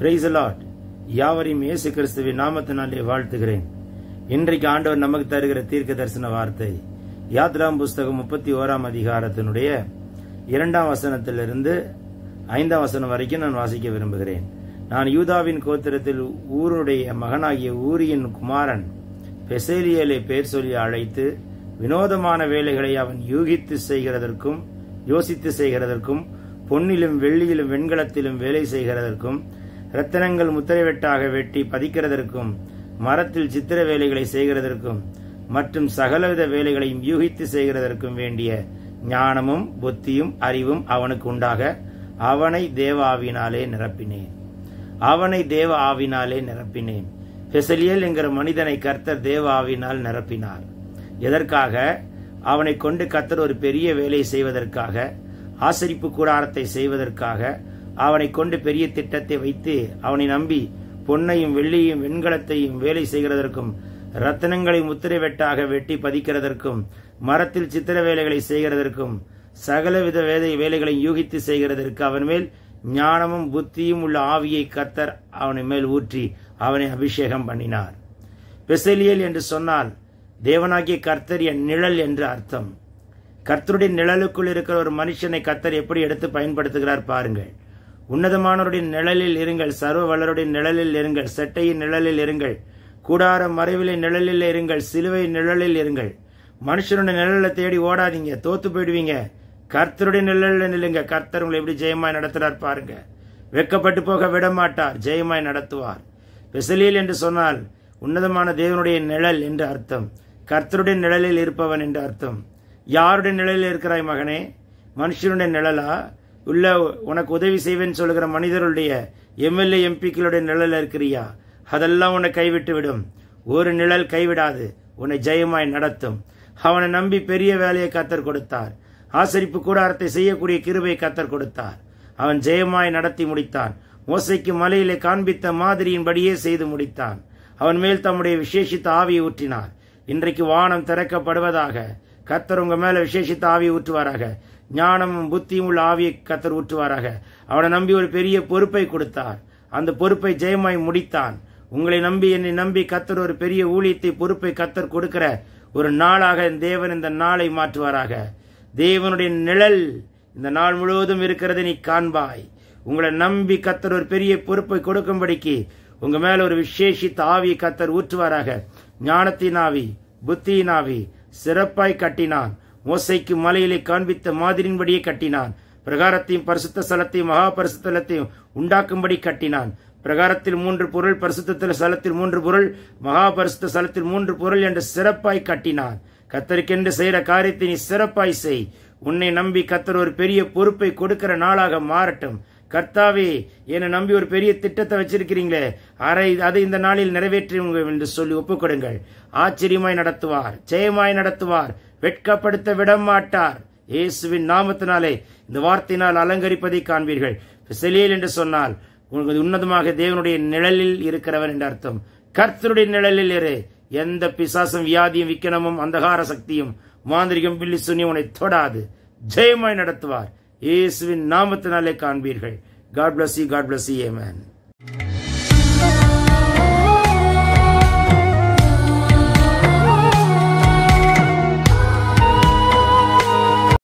price Lord யாவரையும் இயேசு கிறிஸ்துவின் நாமத்தினாலே வாழ்த்துகிறேன் இன்றைக்கு ஆண்டவர் நமக்கு தருகிற தீர்க்க தரிசன வார்த்தை யாத்ராம் புஸ்தகம் முப்பத்தி ஓராம் அதிகாரத்தினுடைய இரண்டாம் வசனத்திலிருந்து ஐந்தாம் வசனம் வரைக்கும் நான் வாசிக்க விரும்புகிறேன் நான் யூதாவின் கோத்திரத்தில் ஊருடைய மகனாகிய ஊரியின் குமாரன் பெசேலியலை பேர் சொல்லி அழைத்து வினோதமான வேலைகளை அவன் யூகித்து செய்கிறதற்கும் யோசித்து செய்கிறதற்கும் பொன்னிலும் வெள்ளியிலும் வெண்கலத்திலும் வேலை செய்கிறதற்கும் இரத்தனங்கள் முத்திரை வெட்டாக வெட்டி பதிக்கிறதற்கும் மரத்தில் சித்திர வேலைகளை செய்கிறதற்கும் மற்றும் சகலவித வேலைகளையும் யூகித்து செய்கிறதற்கும் வேண்டிய ஞானமும் புத்தியும் அறிவும் அவனுக்கு உண்டாக அவனை தேவ ஆவினாலே நிரப்பினேன் அவனை தேவ ஆவினாலே நிரப்பினேன் பெசலியல் என்கிற மனிதனை கர்த்தர் தேவ ஆவினால் நிரப்பினார் எதற்காக அவனை கொண்டு கர்த்தர் ஒரு பெரிய வேலை செய்வதற்காக ஆசரிப்பு கூடாரத்தை செய்வதற்காக அவனை கொண்டு பெரிய திட்டத்தை வைத்து அவனை நம்பி பொன்னையும் வெள்ளியையும் வெண்கலத்தையும் வேலை செய்கிறதற்கும் ரத்தனங்களை முத்திரை வெட்டாக வெட்டி பதிக்கிறதற்கும் மரத்தில் சித்திர வேலைகளை செய்கிறதற்கும் சகலவித வேதை வேலைகளை யூகித்து செய்கிறதற்கு அவன் மேல் ஞானமும் புத்தியும் உள்ள ஆவியை கத்தர் அவனை மேல் ஊற்றி அவனை அபிஷேகம் பண்ணினார் பெசலியல் என்று சொன்னால் தேவனாகிய கர்த்தர் என் நிழல் என்று அர்த்தம் கர்த்தருடைய நிழலுக்குள் இருக்கிற ஒரு மனுஷனை கர்த்தர் எப்படி எடுத்து பயன்படுத்துகிறார் பாருங்கள் உன்னதமானோருடைய நிழலில் இருங்கள் சர்வ வளருடைய நிழலில் இருங்கள் செட்டையின் நிழலில் இருங்கள் கூடார மறைவிலை நிழலில் இருங்கள் சிலுவை நிழலில் இருங்கள் மனுஷனுடைய நிழலை தேடி ஓடாதீங்க தோத்து போயிடுவீங்க கர்த்தருடைய நிழலில் நில்லுங்க கர்த்தர் உங்களை எப்படி ஜெயமாய் நடத்துறார் பாருங்க வெக்கப்பட்டு போக விடமாட்டார் ஜெயமாய் நடத்துவார் பெசலியல் என்று சொன்னால் உன்னதமான தேவனுடைய நிழல் என்று அர்த்தம் கர்த்தருடைய நிழலில் இருப்பவன் என்று அர்த்தம் யாருடைய நிழலில் இருக்கிறாய் மகனே மனுஷனுடைய நிழலா உள்ள உனக்கு உதவி செய்வேன்னு சொல்லுகிற மனிதருடைய எம்எல்ஏ எம்பிக்களுடைய நிழல் இருக்கிறியா அதெல்லாம் உன்னை கைவிட்டு விடும் ஒரு நிழல் கைவிடாது உன்னை ஜெயமாய் நடத்தும் அவனை நம்பி பெரிய வேலையை கத்தர் கொடுத்தார் ஆசரிப்பு கூடாரத்தை செய்யக்கூடிய கிருபை கத்தர் கொடுத்தார் அவன் ஜெயமாய் நடத்தி முடித்தான் மோசைக்கு மலையிலே காண்பித்த மாதிரியின்படியே செய்து முடித்தான் அவன் மேல் தம்முடைய விசேஷித்த ஆவியை ஊற்றினார் இன்றைக்கு வானம் திறக்கப்படுவதாக கத்தர் உங்க மேல விசேஷித்த ஆவியை ஊற்றுவாராக ஞானமும் புத்தியும் உள்ள ஆவியை கத்தர் ஊற்றுவாராக அவனை நம்பி ஒரு பெரிய பொறுப்பை கொடுத்தார் அந்த பொறுப்பை ஜெயமாய் முடித்தான் உங்களை நம்பி என்னை நம்பி கத்தர் ஒரு பெரிய ஊழியத்தை பொறுப்பை கத்தர் கொடுக்கிற ஒரு நாளாக தேவன் இந்த நாளை மாற்றுவாராக தேவனுடைய நிழல் இந்த நாள் முழுவதும் இருக்கிறதை நீ காண்பாய் உங்களை நம்பி கத்தர் ஒரு பெரிய பொறுப்பை கொடுக்கும்படிக்கு உங்க மேல ஒரு விசேஷித்த ஆவி கத்தர் ஊற்றுவாராக ஞானத்தின் ஆவி புத்தியின் ஆவி சிறப்பாய் கட்டினான் மோசைக்கு மலையிலே காண்பித்த மாதிரியின்படியே கட்டினான் பிரகாரத்தையும் பரிசுத்த ஸ்தலத்தையும் மகா பரிசுத்தலத்தையும் உண்டாக்கும்படி கட்டினான் பிரகாரத்தில் மூன்று பொருள் பரிசுத்தல ஸ்தலத்தில் மூன்று பொருள் மகா பரிசுத்த மூன்று பொருள் என்று சிறப்பாய் கட்டினான் கத்தருக்கென்று செய்கிற காரியத்தை நீ சிறப்பாய் செய் உன்னை நம்பி கத்தர் ஒரு பெரிய பொறுப்பை கொடுக்கிற நாளாக மாறட்டும் கர்த்தாவே என்னை நம்பி ஒரு பெரிய திட்டத்தை வச்சிருக்கிறீங்களே அரை அதை இந்த நாளில் நிறைவேற்றுங்க என்று சொல்லி ஒப்புக்கொடுங்கள் ஆச்சரியமாய் நடத்துவார் ஜெயமாய் நடத்துவார் வெட்கப்படுத்த விட மாட்டார் இயேசுவின் நாமத்தினாலே இந்த வார்த்தையினால் அலங்கரிப்பதை காண்பீர்கள் செலியல் என்று சொன்னால் உங்களுக்கு உன்னதமாக தேவனுடைய நிழலில் இருக்கிறவன் என்று அர்த்தம் கர்த்தருடைய நிழலில் இரு எந்த பிசாசும் வியாதியும் விக்கனமும் அந்தகார சக்தியும் மாந்திரிகம் பில்லி சுனி உன்னை தொடாது ஜெயமாய் நடத்துவார் இயேசுவின் நாமத்தினாலே காண்பீர்கள் God bless you God bless you a man